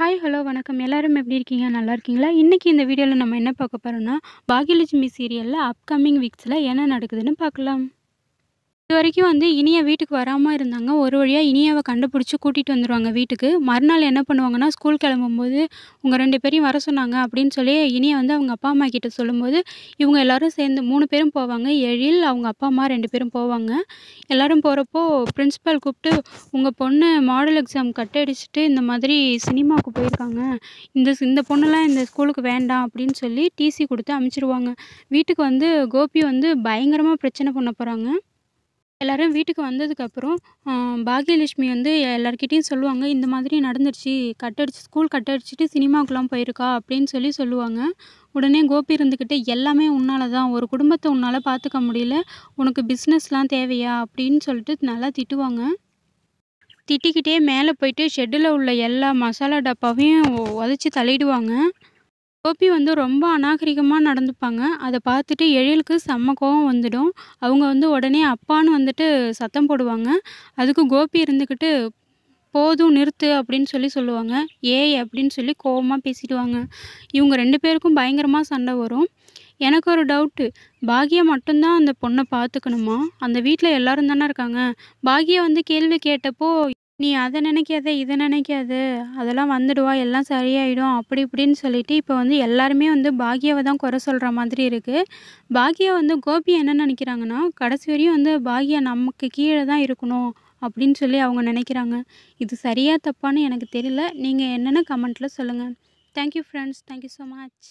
hi hello வணக்கம் எல்லோரும் எப்படி இருக்கீங்க நல்லா இருக்கீங்களா இன்றைக்கி இந்த வீடியோவில் நம்ம என்ன பார்க்க போகிறோம்னா பாகியலட்சுமி சீரியலில் அப்கமிங் வீக்ஸில் என்ன நடக்குதுன்னு பார்க்கலாம் இது வரைக்கும் வந்து இனியா வீட்டுக்கு வராமல் இருந்தாங்க ஒரு வழியாக இனியாவை கண்டுபிடிச்சி கூட்டிகிட்டு வந்துடுவாங்க வீட்டுக்கு மறுநாள் என்ன பண்ணுவாங்கன்னா ஸ்கூல் கிளம்பும்போது உங்கள் ரெண்டு பேரையும் வர சொன்னாங்க அப்படின்னு சொல்லி இனியை வந்து அவங்க அப்பா அம்மா கிட்ட சொல்லும்போது இவங்க எல்லாரும் சேர்ந்து மூணு பேரும் போவாங்க எழில் அவங்க அப்பா அம்மா ரெண்டு பேரும் போவாங்க எல்லோரும் போகிறப்போ பிரின்ஸிபால் கூப்பிட்டு உங்கள் பொண்ணு மாடல் எக்ஸாம் கட்டடிச்சுட்டு இந்த மாதிரி சினிமாவுக்கு போயிருக்காங்க இந்த இந்த பொண்ணுலாம் இந்த ஸ்கூலுக்கு வேண்டாம் அப்படின்னு சொல்லி டிசி கொடுத்து அமுச்சிடுவாங்க வீட்டுக்கு வந்து கோபி வந்து பயங்கரமாக பிரச்சனை பண்ண போகிறாங்க எல்லோரும் வீட்டுக்கு வந்ததுக்கப்புறம் பாக்யலட்சுமி வந்து எல்லாருக்கிட்டேயும் சொல்லுவாங்க இந்த மாதிரி நடந்துருச்சு கட் அடிச்சு ஸ்கூல் கட் அடிச்சுட்டு சினிமாவுக்குலாம் போயிருக்கா அப்படின்னு சொல்லி சொல்லுவாங்க உடனே கோபி இருந்துக்கிட்டு எல்லாமே உன்னால் தான் ஒரு குடும்பத்தை உன்னால் பார்த்துக்க முடியல உனக்கு பிஸ்னஸ்லாம் தேவையா அப்படின்னு சொல்லிட்டு நல்லா திட்டுவாங்க திட்டிக்கிட்டே மேலே போயிட்டு ஷெட்டில் உள்ள எல்லா மசாலா டப்பாவையும் உதச்சி தள்ளிடுவாங்க கோபி வந்து ரொம்ப அநாகரிகமாக நடந்துப்பாங்க அதை பார்த்துட்டு எழிலுக்கு செம்ம கோவம் வந்துடும் அவங்க வந்து உடனே அப்பான்னு வந்துட்டு சத்தம் போடுவாங்க அதுக்கு கோபி இருந்துக்கிட்டு போதும் நிறுத்து அப்படின்னு சொல்லி சொல்லுவாங்க ஏ அப்படின்னு சொல்லி கோபமாக பேசிடுவாங்க இவங்க ரெண்டு பேருக்கும் பயங்கரமாக சண்டை வரும் எனக்கு ஒரு டவுட்டு பாக்யா மட்டும்தான் அந்த பொண்ணை பார்த்துக்கணுமா அந்த வீட்டில் எல்லோரும் தானே இருக்காங்க பாகியா வந்து கேள்வி கேட்டப்போ நீ அதை நினைக்காத இதை நினைக்காத அதெல்லாம் வந்துடுவா எல்லாம் சரியாயிடும் அப்படி இப்படின்னு சொல்லிட்டு இப்போ வந்து எல்லாருமே வந்து பாக்யாவை தான் குறை சொல்கிற மாதிரி இருக்குது பாக்யா வந்து கோபி என்ன நினைக்கிறாங்கன்னா கடைசி வரையும் வந்து பாக்யா நமக்கு கீழே தான் இருக்கணும் அப்படின்னு சொல்லி அவங்க நினைக்கிறாங்க இது சரியாக தப்பான்னு எனக்கு தெரியல நீங்கள் என்னென்ன கமெண்ட்டில் சொல்லுங்கள் thank you friends thank you so much